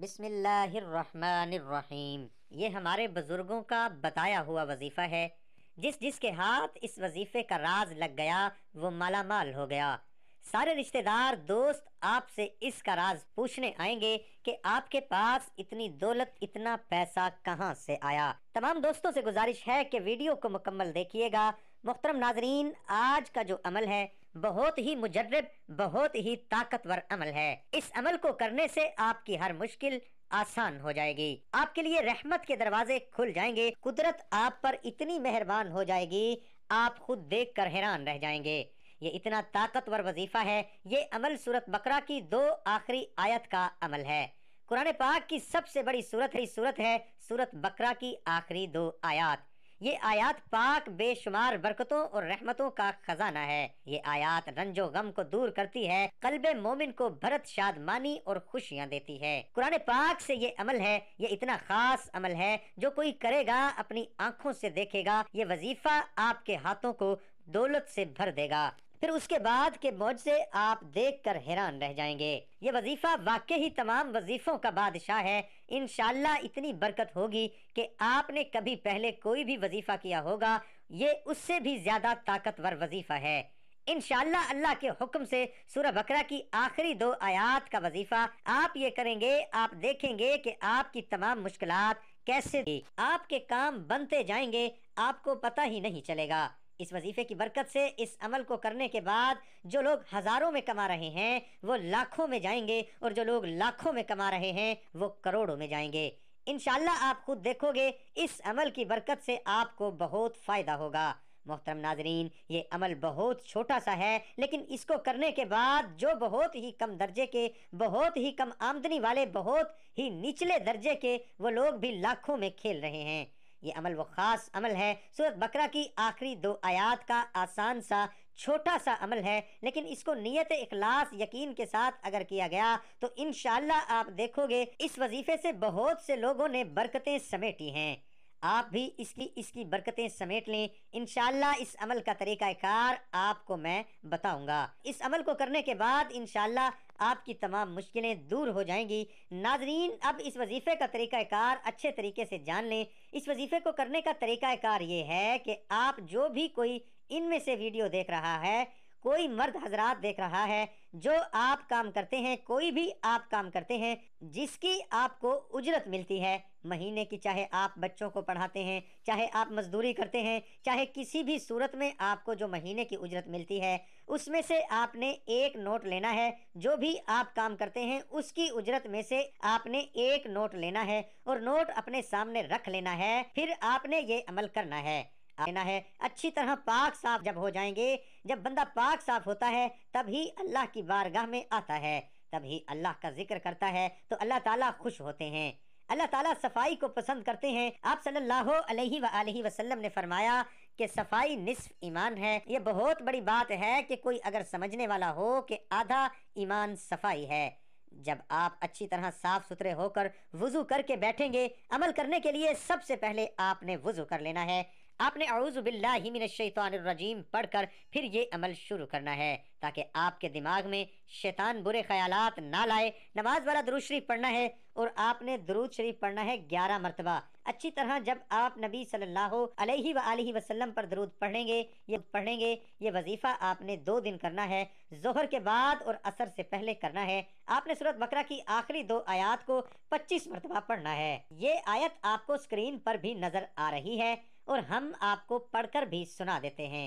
बिस्मिल्लाहिर्रहमानिर्रहीम ये हमारे बुज़ुर्गों का बताया हुआ वजीफ़ा है जिस जिस के हाथ इस वजीफ़े का राज लग गया वो मालामाल हो गया सारे रिश्तेदार दोस्त आपसे इसका राज पूछने आएंगे कि आपके पास इतनी दौलत इतना पैसा कहाँ से आया तमाम दोस्तों से गुजारिश है कि वीडियो को मुकम्मल देखिएगा मुख्तरम नाजरीन आज का जो अमल है बहुत ही मुजरब बहुत ही ताकतवर अमल है इस अमल को करने से आपकी हर मुश्किल आसान हो जाएगी आपके लिए रहमत के दरवाजे खुल जाएंगे कुदरत आप पर इतनी मेहरबान हो जाएगी आप खुद देख कर हैरान रह जाएंगे ये इतना ताकतवर वजीफा है ये अमल सूरत बकरा की दो आखिरी आयत का अमल है कुरान पाक की सबसे बड़ी सूरत ही सूरत है सूरत बकरा की आखिरी दो आयात ये आयात पाक बेशुमार बरकतों और रहमतों का खजाना है ये आयात रंजो गम को दूर करती है कल्ब मोमिन को भरत शाद मानी और खुशियाँ देती है कुरान पाक से ये अमल है ये इतना खास अमल है जो कोई करेगा अपनी आँखों से देखेगा ये वजीफा आपके हाथों को दौलत से भर देगा फिर उसके बाद के मुआवजे आप देख कर हैरान रह जाएंगे ये वजीफा वाकई ही तमाम वजीफों का बादशाह है इनशाला इतनी बरकत होगी कि आपने कभी पहले कोई भी वजीफा किया होगा ये उससे भी ज़्यादा ताकतवर वजीफा है इनशाला अल्लाह के हुक्म से सूरह बकरा की आखिरी दो आयात का वजीफा आप ये करेंगे आप देखेंगे कि आपकी तमाम मुश्किल कैसे आपके काम बनते जाएंगे आपको पता ही नहीं चलेगा इस वजीफे की बरकत से इस अमल को करने के बाद जो लोग हज़ारों में कमा रहे हैं वो लाखों में जाएंगे और जो लोग लाखों में कमा रहे हैं वो करोड़ों में जाएंगे इन आप खुद देखोगे इस अमल की बरकत से आपको बहुत फ़ायदा होगा मोहतरम नाजरीन ये अमल बहुत छोटा सा है लेकिन इसको करने के बाद जो बहुत ही कम दर्जे के बहुत ही कम आमदनी वाले बहुत ही निचले दर्जे के वो लोग भी लाखों में खेल रहे हैं ये अमल वो ख़ास अमल है सूरत बकरा की आखिरी दो आयात का आसान सा छोटा सा अमल है लेकिन इसको नियत इखलास यकीन के साथ अगर किया गया तो इन आप देखोगे इस वजीफे से बहुत से लोगों ने बरकतें समेटी हैं आप भी इसकी इसकी बरकतें समेट लें इन इस अमल का तरीक़ाकार आपको मैं बताऊंगा इस अमल को करने के बाद इनशाला आपकी तमाम मुश्किलें दूर हो जाएंगी नाजरीन अब इस वजीफ़े का तरीक़ाकार अच्छे तरीके से जान लें इस वजीफ़े को करने का तरीक़ाकार ये है कि आप जो भी कोई इनमें से वीडियो देख रहा है कोई मर्द हजरात देख रहा है जो आप काम करते हैं कोई भी आप काम करते हैं जिसकी आपको उजरत मिलती है महीने की चाहे आप बच्चों को पढ़ाते हैं चाहे आप मजदूरी करते हैं चाहे किसी भी सूरत में आपको जो महीने की उजरत मिलती है उसमें से आपने एक नोट लेना है जो भी आप काम करते हैं उसकी उजरत में से आपने एक नोट लेना है और नोट अपने सामने रख लेना है फिर आपने ये अमल करना है लेना है अच्छी तरह पाक साफ जब हो जाएंगे जब बंदा पाक साफ होता है तभी अल्लाह की बारगाह में आता है तभी अल्लाह का जिक्र करता है तो अल्लाह ताला खुश होते हैं अल्लाह ताला सफाई को पसंद करते हैं आप सल्लल्लाहु अलैहि अलैहि वसल्लम ने फरमाया कि सफाई निसफ ईमान है ये बहुत बड़ी बात है कि कोई अगर समझने वाला हो कि आधा ईमान सफाई है जब आप अच्छी तरह साफ सुथरे होकर वज़ू करके बैठेंगे अमल करने के लिए सबसे पहले आपने वज़ू कर लेना है आपने अरूज़बिल्लामिनशैतरजीम पढ़कर फिर ये अमल शुरू करना है ताकि आपके दिमाग में शैतान बुरे ख्यालात ना लाए नमाज वाला दरूद शरीफ पढ़ना है और आपने दरूद शरीफ पढ़ना है ग्यारह मरतबा अच्छी तरह जब आप नबी सल्लल्लाहु अलैहि व वसल्लम पर दरूद पढ़ेंगे ये पढ़ेंगे ये वजीफ़ा आपने दो दिन करना है जोहर के बाद और असर से पहले करना है आपने सूरत बकरा की आखिरी दो आयात को पच्चीस मरतबा पढ़ना है ये आयत आपको स्क्रीन पर भी नज़र आ रही है और हम आपको पढ़कर भी सुना देते हैं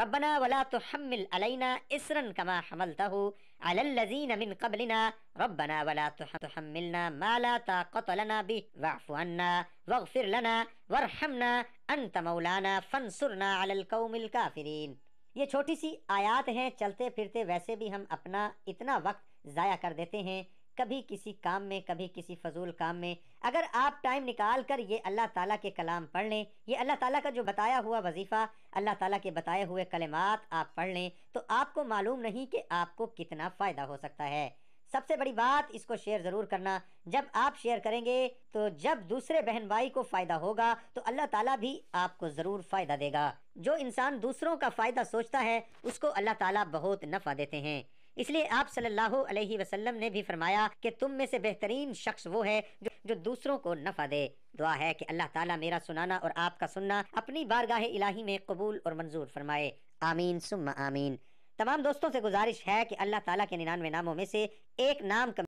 रबना वला तो हमिल अलैना इसरन कमा हमल तहु अलजीन मिन कबलिना रबना वला तो हमिलना माला ताकत लना बि वाफुअन्ना वगफिर लना वरहमना अंत मौलाना फनसुरना अलल कौमिल काफिरीन ये छोटी सी आयात हैं चलते फिरते वैसे भी हम अपना इतना वक्त ज़ाया कर देते हैं कभी किसी काम में कभी किसी फजूल काम में अगर आप टाइम निकाल कर ये अल्लाह ताला के कलाम पढ़ लें ये अल्लाह ताला का जो बताया हुआ वजीफ़ा अल्लाह ताला के बताए हुए कलेमात आप पढ़ लें तो आपको मालूम नहीं कि आपको कितना फ़ायदा हो सकता है सबसे बड़ी बात इसको शेयर ज़रूर करना जब आप शेयर करेंगे तो जब दूसरे बहन भाई को फ़ायदा होगा तो अल्लाह ताला भी आपको ज़रूर फ़ायदा देगा जो इंसान दूसरों का फ़ायदा सोचता है उसको अल्लाह ताला बहुत नफ़ा देते हैं इसलिए आप सल्लल्लाहु अलैहि वसल्लम ने भी फरमाया कि तुम में से बेहतरीन शख्स वो है जो, जो दूसरों को नफा दे दुआ है कि अल्लाह ताला मेरा सुनाना और आपका सुनना अपनी बारगाह इलाही में कबूल और मंजूर फरमाए आमीन सुम आमीन तमाम दोस्तों से गुजारिश है कि अल्लाह ताला के निन्यानवे नामों में से एक नाम